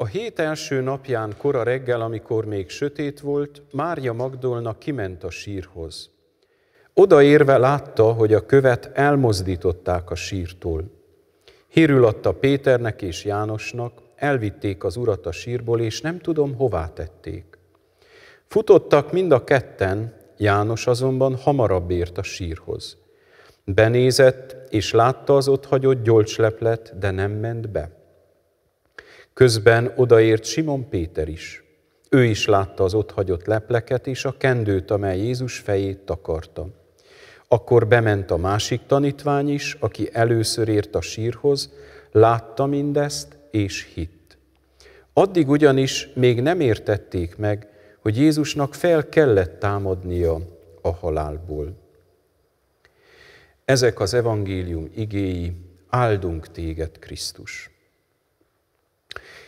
A hét első napján kora reggel, amikor még sötét volt, Mária Magdolna kiment a sírhoz. Odaérve látta, hogy a követ elmozdították a sírtól. Hírül adta Péternek és Jánosnak, elvitték az urat a sírból, és nem tudom, hová tették. Futottak mind a ketten, János azonban hamarabb ért a sírhoz. Benézett, és látta az hagyott gyolcsleplet, de nem ment be. Közben odaért Simon Péter is. Ő is látta az ott hagyott lepleket és a kendőt, amely Jézus fejét takarta. Akkor bement a másik tanítvány is, aki először ért a sírhoz, látta mindezt és hitt. Addig ugyanis még nem értették meg, hogy Jézusnak fel kellett támadnia a halálból. Ezek az evangélium igéi, áldunk téged, Krisztus!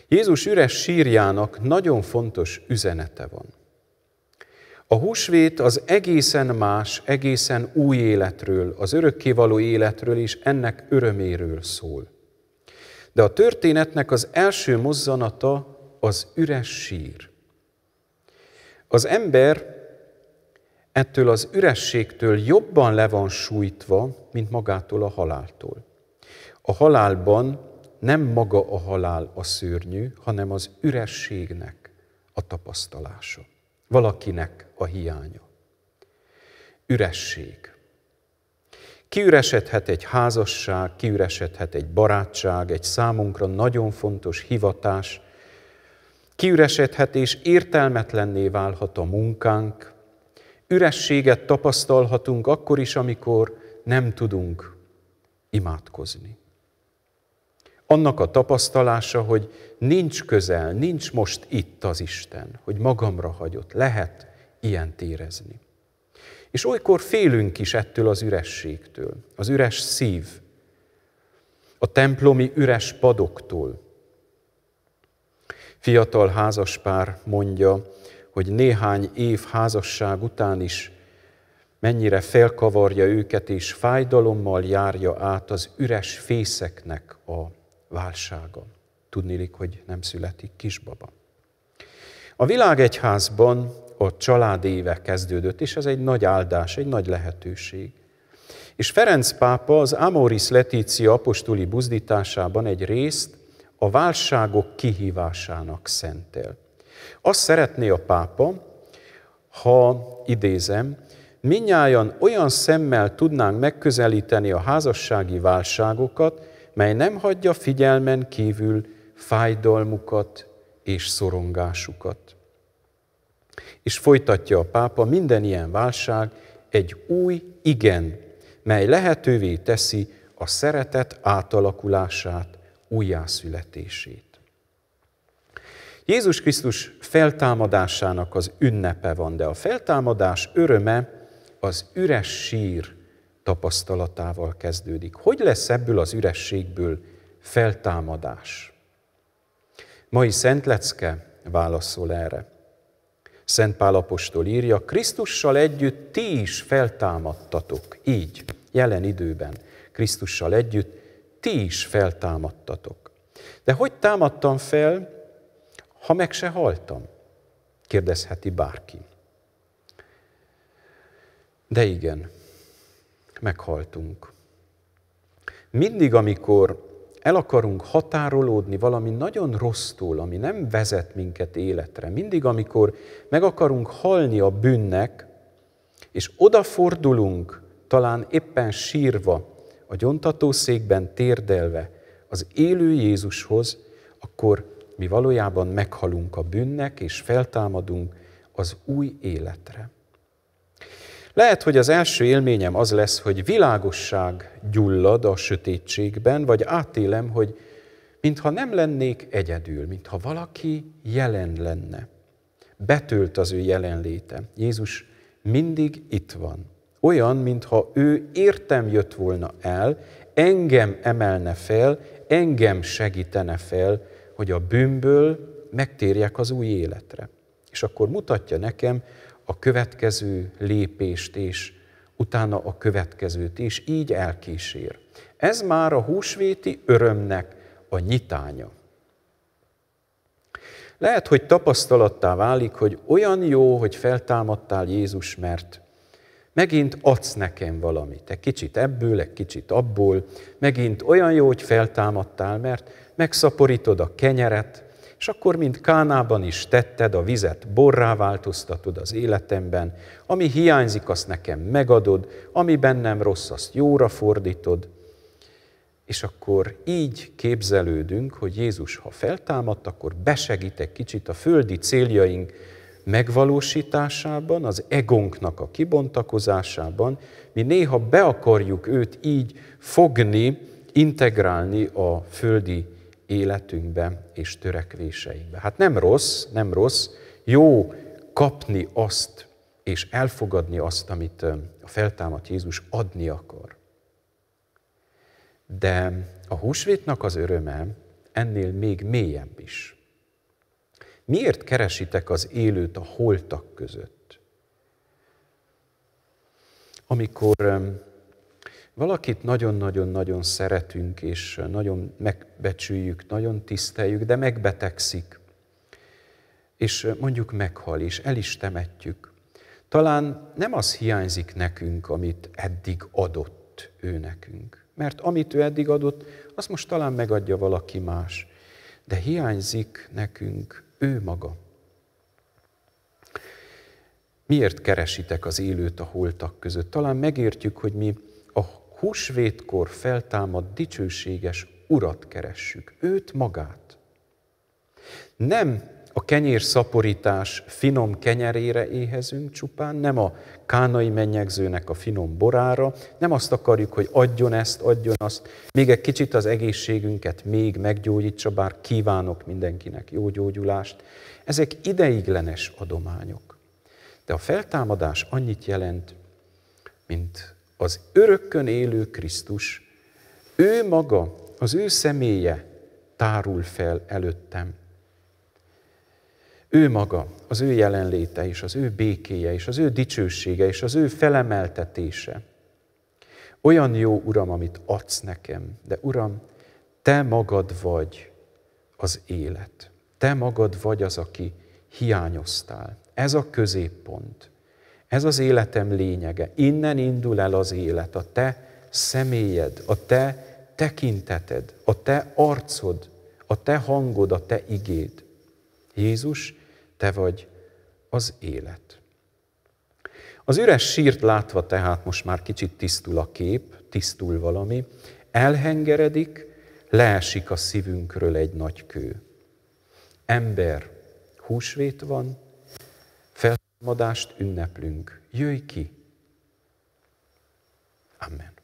Jézus üres sírjának nagyon fontos üzenete van. A húsvét az egészen más, egészen új életről, az örökkévaló életről és ennek öröméről szól. De a történetnek az első mozzanata az üres sír. Az ember ettől az ürességtől jobban le van sújtva, mint magától a haláltól. A halálban nem maga a halál a szörnyű, hanem az ürességnek a tapasztalása, valakinek a hiánya. Üresség. Kiüresedhet egy házasság, kiüresedhet egy barátság, egy számunkra nagyon fontos hivatás, kiüresedhet és értelmetlenné válhat a munkánk, ürességet tapasztalhatunk akkor is, amikor nem tudunk imádkozni annak a tapasztalása, hogy nincs közel, nincs most itt az Isten, hogy magamra hagyott, lehet ilyen érezni. És olykor félünk is ettől az ürességtől, az üres szív, a templomi üres padoktól. Fiatal házaspár mondja, hogy néhány év házasság után is mennyire felkavarja őket, és fájdalommal járja át az üres fészeknek a válsága. Tudnilik, hogy nem születik kisbaba. A világegyházban a család éve kezdődött, és ez egy nagy áldás, egy nagy lehetőség. És Ferenc pápa az Amoris Letícia apostoli buzdításában egy részt a válságok kihívásának szentel. Azt szeretné a pápa, ha idézem, minnyáján olyan szemmel tudnánk megközelíteni a házassági válságokat, mely nem hagyja figyelmen kívül fájdalmukat és szorongásukat. És folytatja a pápa, minden ilyen válság egy új igen, mely lehetővé teszi a szeretet átalakulását, újjászületését. Jézus Krisztus feltámadásának az ünnepe van, de a feltámadás öröme az üres sír tapasztalatával kezdődik. Hogy lesz ebből az ürességből feltámadás? Mai Szent Lecke válaszol erre. Szent Pálapostól írja, Krisztussal együtt ti is feltámadtatok, így, jelen időben, Krisztussal együtt ti is feltámadtatok. De hogy támadtam fel, ha meg se haltam? kérdezheti bárki. De igen, meghaltunk. Mindig, amikor el akarunk határolódni valami nagyon rossztól, ami nem vezet minket életre, mindig, amikor meg akarunk halni a bűnnek, és odafordulunk, talán éppen sírva, a gyontatószékben térdelve az élő Jézushoz, akkor mi valójában meghalunk a bűnnek, és feltámadunk az új életre. Lehet, hogy az első élményem az lesz, hogy világosság gyullad a sötétségben, vagy átélem, hogy mintha nem lennék egyedül, mintha valaki jelen lenne. Betölt az ő jelenléte. Jézus mindig itt van. Olyan, mintha ő értem jött volna el, engem emelne fel, engem segítene fel, hogy a bűnből megtérjek az új életre. És akkor mutatja nekem, a következő lépést és utána a következőt is, így elkísér. Ez már a húsvéti örömnek a nyitánya. Lehet, hogy tapasztalattá válik, hogy olyan jó, hogy feltámadtál Jézus, mert megint adsz nekem valamit, egy kicsit ebből, egy kicsit abból, megint olyan jó, hogy feltámadtál, mert megszaporítod a kenyeret, és akkor, mint Kánában is tetted, a vizet borrá változtatod az életemben, ami hiányzik, azt nekem megadod, ami bennem rossz, azt jóra fordítod. És akkor így képzelődünk, hogy Jézus, ha feltámadt, akkor besegít egy kicsit a földi céljaink megvalósításában, az egónknak a kibontakozásában. Mi néha be akarjuk őt így fogni, integrálni a földi életünkbe és törekvéseinkbe. Hát nem rossz, nem rossz, jó kapni azt, és elfogadni azt, amit a feltámadt Jézus adni akar. De a húsvétnak az öröme ennél még mélyebb is. Miért keresitek az élőt a holtak között? Amikor valakit nagyon-nagyon-nagyon szeretünk, és nagyon megbecsüljük, nagyon tiszteljük, de megbetegszik, és mondjuk meghal, és el is temetjük. Talán nem az hiányzik nekünk, amit eddig adott ő nekünk. Mert amit ő eddig adott, azt most talán megadja valaki más. De hiányzik nekünk ő maga. Miért keresitek az élőt a holtak között? Talán megértjük, hogy mi a húsvétkor feltámad dicsőséges urat keressük, őt magát. Nem a kenyér szaporítás finom kenyerére éhezünk csupán, nem a kánai mennyegzőnek a finom borára, nem azt akarjuk, hogy adjon ezt, adjon azt, még egy kicsit az egészségünket még meggyógyítsa, bár kívánok mindenkinek jó gyógyulást. Ezek ideiglenes adományok. De a feltámadás annyit jelent, mint az örökkön élő Krisztus, ő maga, az ő személye tárul fel előttem. Ő maga, az ő jelenléte és az ő békéje és az ő dicsősége és az ő felemeltetése. Olyan jó, Uram, amit adsz nekem, de Uram, Te magad vagy az élet. Te magad vagy az, aki hiányoztál. Ez a középpont. Ez az életem lényege. Innen indul el az élet, a te személyed, a te tekinteted, a te arcod, a te hangod, a te igéd. Jézus, te vagy az élet. Az üres sírt látva tehát most már kicsit tisztul a kép, tisztul valami, elhengeredik, leesik a szívünkről egy nagy kő. Ember, húsvét van, Madást ünneplünk. Jöjj ki! Amen.